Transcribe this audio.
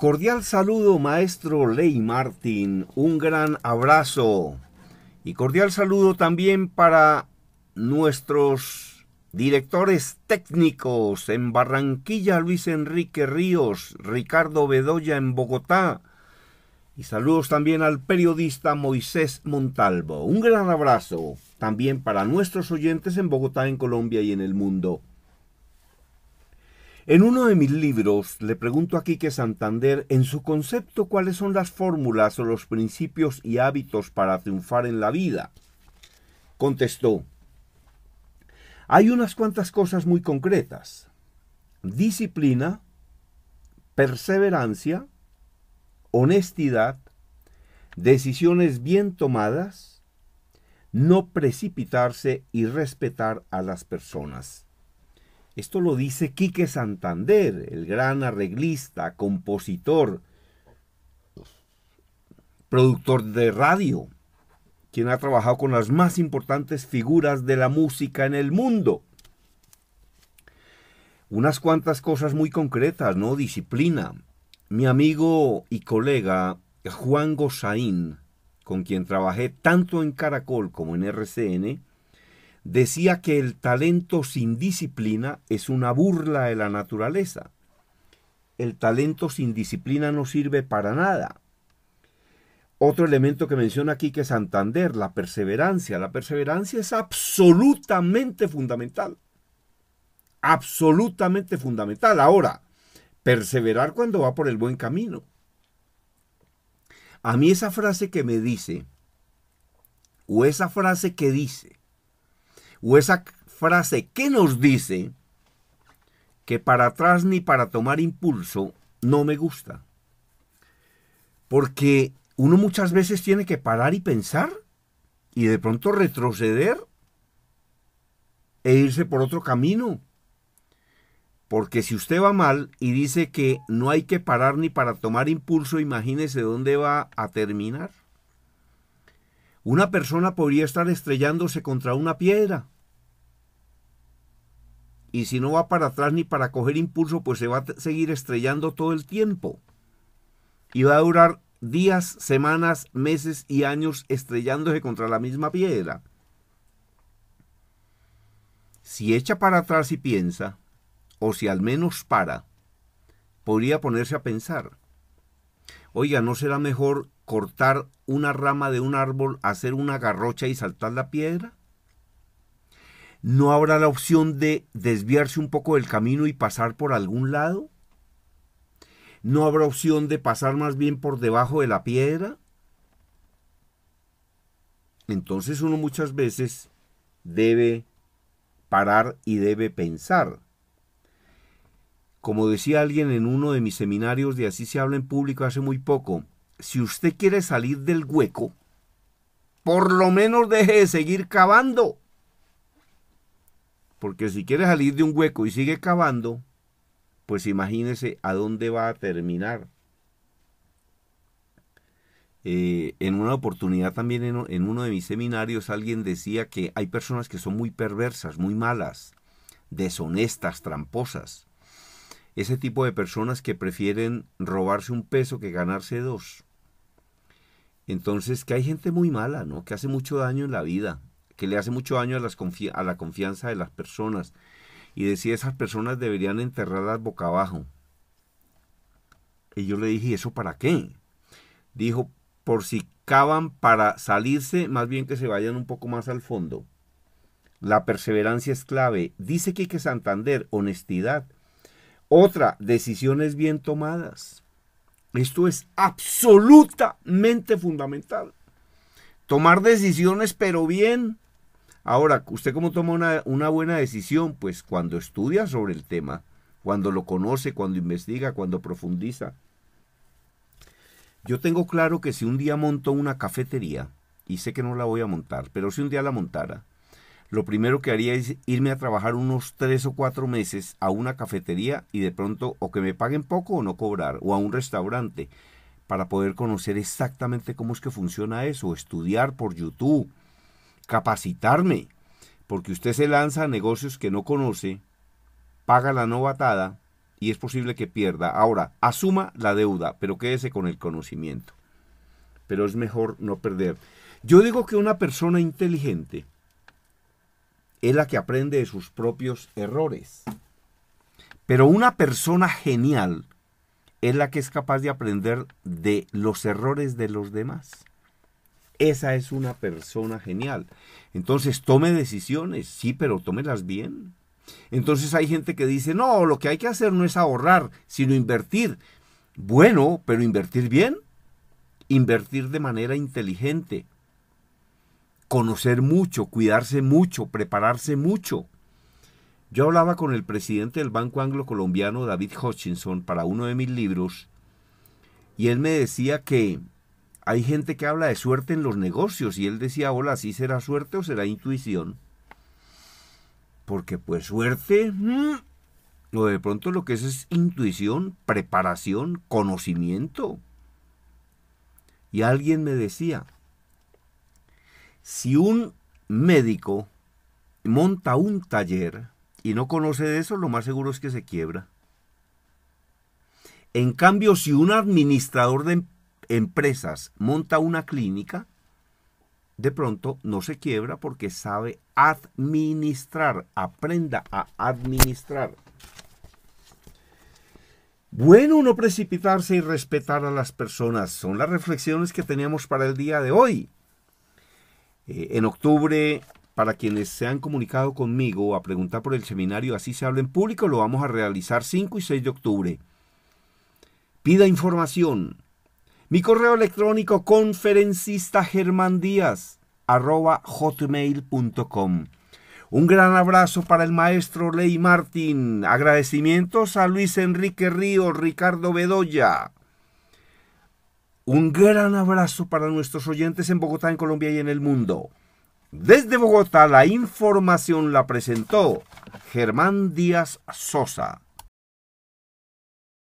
Cordial saludo, maestro Ley martín Un gran abrazo. Y cordial saludo también para nuestros directores técnicos en Barranquilla, Luis Enrique Ríos, Ricardo Bedoya en Bogotá. Y saludos también al periodista Moisés Montalvo. Un gran abrazo también para nuestros oyentes en Bogotá, en Colombia y en el mundo. En uno de mis libros le pregunto a Quique Santander en su concepto cuáles son las fórmulas o los principios y hábitos para triunfar en la vida. Contestó, hay unas cuantas cosas muy concretas. Disciplina, perseverancia, honestidad, decisiones bien tomadas, no precipitarse y respetar a las personas. Esto lo dice Quique Santander, el gran arreglista, compositor, productor de radio, quien ha trabajado con las más importantes figuras de la música en el mundo. Unas cuantas cosas muy concretas, ¿no? Disciplina. Mi amigo y colega Juan Gosaín, con quien trabajé tanto en Caracol como en RCN, decía que el talento sin disciplina es una burla de la naturaleza. El talento sin disciplina no sirve para nada. Otro elemento que menciona aquí que Santander, la perseverancia. La perseverancia es absolutamente fundamental. Absolutamente fundamental. Ahora, perseverar cuando va por el buen camino. A mí esa frase que me dice, o esa frase que dice, o esa frase que nos dice que para atrás ni para tomar impulso no me gusta. Porque uno muchas veces tiene que parar y pensar y de pronto retroceder e irse por otro camino. Porque si usted va mal y dice que no hay que parar ni para tomar impulso, imagínese dónde va a terminar. Una persona podría estar estrellándose contra una piedra y si no va para atrás ni para coger impulso, pues se va a seguir estrellando todo el tiempo. Y va a durar días, semanas, meses y años estrellándose contra la misma piedra. Si echa para atrás y piensa, o si al menos para, podría ponerse a pensar. Oiga, ¿no será mejor cortar una rama de un árbol, hacer una garrocha y saltar la piedra? ¿no habrá la opción de desviarse un poco del camino y pasar por algún lado? ¿No habrá opción de pasar más bien por debajo de la piedra? Entonces uno muchas veces debe parar y debe pensar. Como decía alguien en uno de mis seminarios de Así se habla en público hace muy poco, si usted quiere salir del hueco, por lo menos deje de seguir cavando. Porque si quiere salir de un hueco y sigue cavando, pues imagínese a dónde va a terminar. Eh, en una oportunidad también en, en uno de mis seminarios alguien decía que hay personas que son muy perversas, muy malas, deshonestas, tramposas. Ese tipo de personas que prefieren robarse un peso que ganarse dos. Entonces, que hay gente muy mala, ¿no? Que hace mucho daño en la vida que le hace mucho daño a, la confianza de las personas y decía esas personas deberían enterrarlas boca abajo. Y yo le dije, ¿y eso para qué? Dijo, por si caban para salirse, más bien que se vayan un poco más al fondo. La perseverancia es clave. Dice que Santander, honestidad. Otra, decisiones bien tomadas. Esto es absolutamente fundamental. Tomar decisiones, pero bien, Ahora, ¿usted cómo toma una, buena decisión? Pues cuando estudia sobre el tema, cuando lo conoce, cuando investiga, cuando profundiza. Yo tengo claro que si un día monto una cafetería, y sé que no la voy a montar, pero si un día la montara, lo primero que haría es irme a trabajar unos tres o cuatro meses a una cafetería y de pronto o que me paguen poco o no cobrar, o a un restaurante, para poder conocer exactamente cómo es que funciona eso, estudiar por YouTube, capacitarme, porque usted se lanza a negocios que no conoce, paga la novatada y es posible que pierda. Ahora, asuma la deuda, pero quédese con el conocimiento. Pero es mejor no perder. Yo digo que una persona inteligente es la que aprende de sus propios errores. Pero una persona genial es la que es capaz de aprender de los errores de los demás. Esa es una persona genial. Entonces tome decisiones, sí, pero tómelas bien. Entonces hay gente que dice, no, lo que hay que hacer no es ahorrar, sino invertir. Bueno, pero invertir bien, invertir de manera inteligente, conocer mucho, cuidarse mucho, prepararse mucho. Yo hablaba con el presidente del Banco Anglo-Colombiano, David Hutchinson, para uno de mis libros, y él me decía que hay gente que habla de suerte en los negocios y él decía, hola, ¿sí será suerte o será intuición? Porque pues suerte, lo mm, de pronto lo que es es intuición, preparación, conocimiento. Y alguien me decía, si un médico monta un taller y no conoce de eso, lo más seguro es que se quiebra. En cambio, si un administrador de empresas, monta una clínica, de pronto no se quiebra porque sabe administrar, aprenda a administrar. Bueno, no precipitarse y respetar a las personas. Son las reflexiones que teníamos para el día de hoy. Eh, en octubre, para quienes se han comunicado conmigo a preguntar por el seminario Así se habla en público, lo vamos a realizar 5 y 6 de octubre. Pida información, mi correo electrónico conferencista arroba hotmail.com. Un gran abrazo para el maestro Ley Martín. Agradecimientos a Luis Enrique Río, Ricardo Bedoya. Un gran abrazo para nuestros oyentes en Bogotá, en Colombia y en el mundo. Desde Bogotá la información la presentó Germán Díaz Sosa.